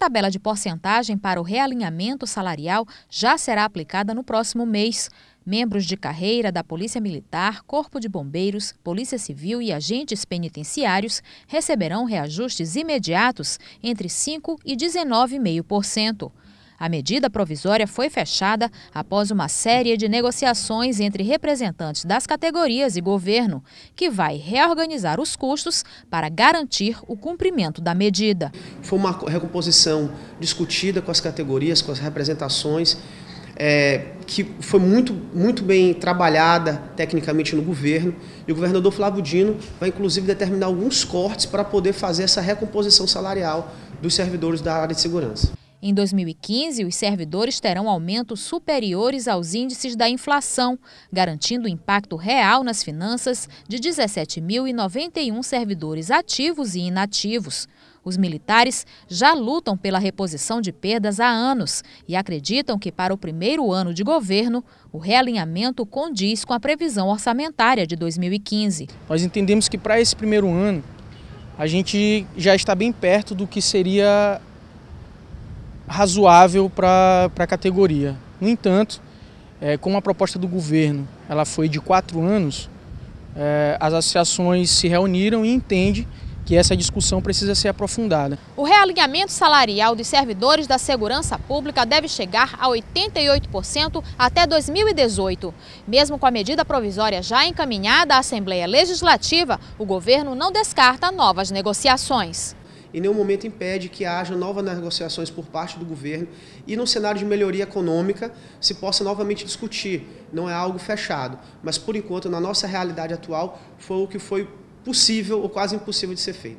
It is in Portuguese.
tabela de porcentagem para o realinhamento salarial já será aplicada no próximo mês. Membros de carreira da Polícia Militar, Corpo de Bombeiros, Polícia Civil e agentes penitenciários receberão reajustes imediatos entre 5% e 19,5%. A medida provisória foi fechada após uma série de negociações entre representantes das categorias e governo, que vai reorganizar os custos para garantir o cumprimento da medida. Foi uma recomposição discutida com as categorias, com as representações, é, que foi muito, muito bem trabalhada tecnicamente no governo. E o governador Flávio Dino vai, inclusive, determinar alguns cortes para poder fazer essa recomposição salarial dos servidores da área de segurança. Em 2015, os servidores terão aumentos superiores aos índices da inflação, garantindo impacto real nas finanças de 17.091 servidores ativos e inativos. Os militares já lutam pela reposição de perdas há anos e acreditam que, para o primeiro ano de governo, o realinhamento condiz com a previsão orçamentária de 2015. Nós entendemos que, para esse primeiro ano, a gente já está bem perto do que seria razoável para a categoria. No entanto, é, como a proposta do governo ela foi de quatro anos, é, as associações se reuniram e entendem que essa discussão precisa ser aprofundada. O realinhamento salarial dos servidores da segurança pública deve chegar a 88% até 2018. Mesmo com a medida provisória já encaminhada à Assembleia Legislativa, o governo não descarta novas negociações em nenhum momento impede que haja novas negociações por parte do governo e, num cenário de melhoria econômica, se possa novamente discutir. Não é algo fechado, mas, por enquanto, na nossa realidade atual, foi o que foi possível ou quase impossível de ser feito.